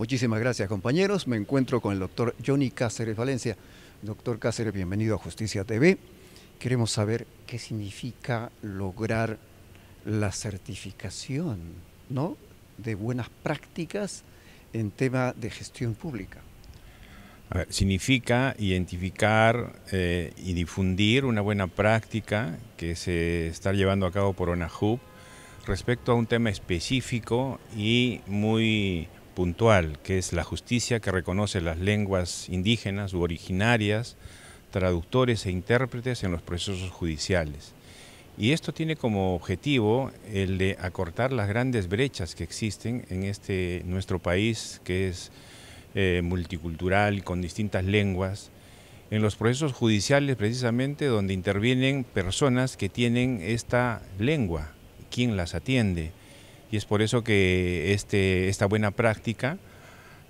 Muchísimas gracias compañeros. Me encuentro con el doctor Johnny Cáceres Valencia. Doctor Cáceres, bienvenido a Justicia TV. Queremos saber qué significa lograr la certificación ¿no? de buenas prácticas en tema de gestión pública. significa identificar eh, y difundir una buena práctica que se está llevando a cabo por ONAHUB respecto a un tema específico y muy que es la justicia que reconoce las lenguas indígenas u originarias, traductores e intérpretes en los procesos judiciales. Y esto tiene como objetivo el de acortar las grandes brechas que existen en este nuestro país, que es eh, multicultural y con distintas lenguas, en los procesos judiciales precisamente donde intervienen personas que tienen esta lengua, quién las atiende y es por eso que este, esta buena práctica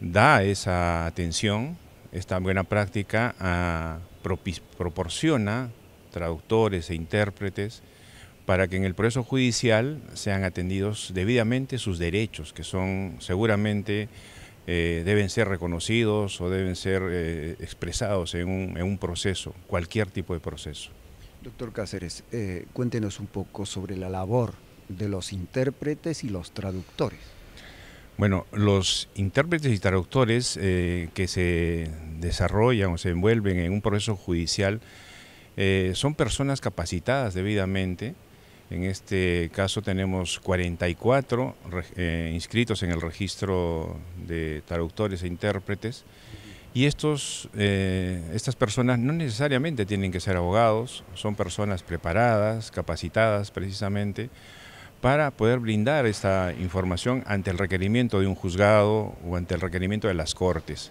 da esa atención, esta buena práctica proporciona traductores e intérpretes para que en el proceso judicial sean atendidos debidamente sus derechos, que son seguramente eh, deben ser reconocidos o deben ser eh, expresados en un, proceso, cualquier tipo de proceso. Doctor Cáceres, eh, cuéntenos un poco sobre la labor de los intérpretes y los traductores? Bueno, los intérpretes y traductores eh, que se desarrollan o se envuelven en un proceso judicial eh, son personas capacitadas debidamente. En este caso tenemos 44 eh, inscritos en el registro de traductores e intérpretes y estos, estas personas no necesariamente tienen que ser abogados, son personas preparadas, capacitadas precisamente para poder brindar esta información ante el requerimiento de un juzgado o ante el requerimiento de las cortes,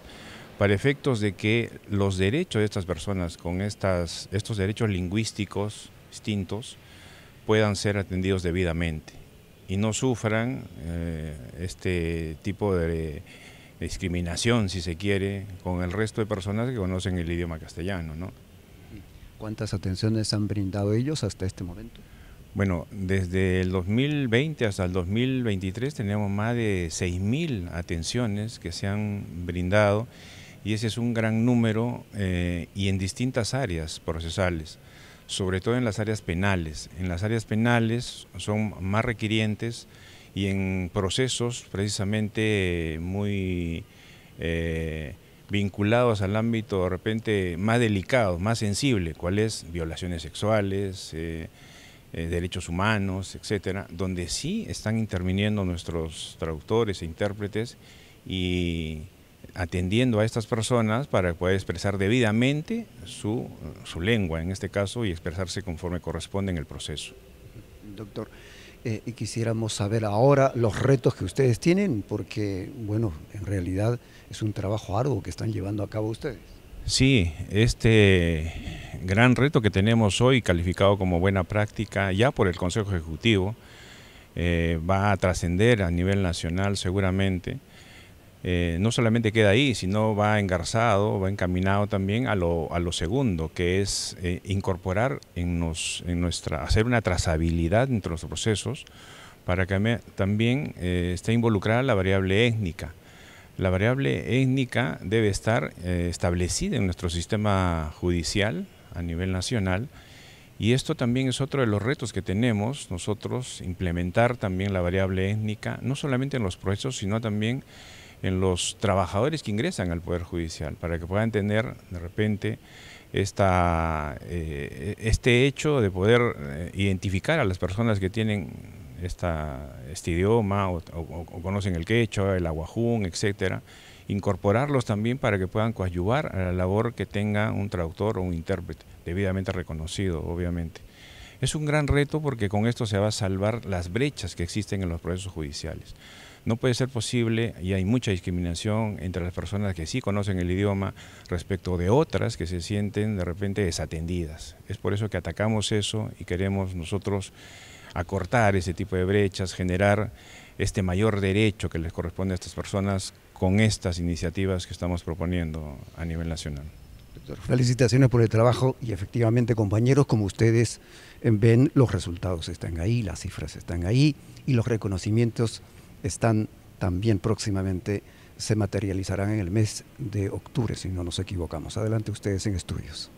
para efectos de que los derechos de estas personas con estas, estos derechos lingüísticos distintos puedan ser atendidos debidamente y no sufran eh, este tipo de discriminación, si se quiere, con el resto de personas que conocen el idioma castellano. ¿no? ¿Cuántas atenciones han brindado ellos hasta este momento? Bueno, desde el 2020 hasta el 2023 tenemos más de 6.000 atenciones que se han brindado y ese es un gran número eh, y en distintas áreas procesales, sobre todo en las áreas penales. En las áreas penales son más requirientes y en procesos precisamente muy eh, vinculados al ámbito de repente más delicado, más sensible, cuál es violaciones sexuales. Eh, eh, derechos humanos, etcétera, donde sí están interviniendo nuestros traductores e intérpretes y atendiendo a estas personas para poder expresar debidamente su, lengua, en este caso, y expresarse conforme corresponde en el proceso. Doctor, eh, y quisiéramos saber ahora los retos que ustedes tienen, porque, bueno, en realidad es un trabajo arduo que están llevando a cabo ustedes. Sí, este, gran reto que tenemos hoy, calificado como buena práctica ya por el Consejo Ejecutivo, eh, va a trascender a nivel nacional seguramente. Eh, no solamente queda ahí, sino va engarzado, va encaminado también a lo, segundo, que es eh, incorporar en, nuestra, hacer una trazabilidad entre los procesos para que también esté involucrada la variable étnica. La variable étnica debe estar establecida en nuestro sistema judicial, a nivel nacional. Y esto también es otro de los retos que tenemos nosotros, implementar también la variable étnica, no solamente en los procesos, sino también en los trabajadores que ingresan al Poder Judicial, para que puedan tener de repente esta, eh, este hecho de poder eh, identificar a las personas que tienen esta, este idioma o, conocen el quechua, el aguajún, etcétera incorporarlos también para que puedan coadyuvar a la labor que tenga un traductor o un intérprete, debidamente reconocido, obviamente. Es un gran reto porque con esto se va a salvar las brechas que existen en los procesos judiciales. No puede ser posible, y hay mucha discriminación entre las personas que sí conocen el idioma respecto de otras que se sienten de repente desatendidas. Es por eso que atacamos eso y queremos nosotros acortar ese tipo de brechas, generar este mayor derecho que les corresponde a estas personas con estas iniciativas que estamos proponiendo a nivel nacional. Felicitaciones por el trabajo y efectivamente compañeros, como ustedes eh, ven, los resultados están ahí, las cifras están ahí y los reconocimientos están también próximamente, se materializarán en el mes de octubre, si no nos equivocamos. Adelante ustedes en estudios.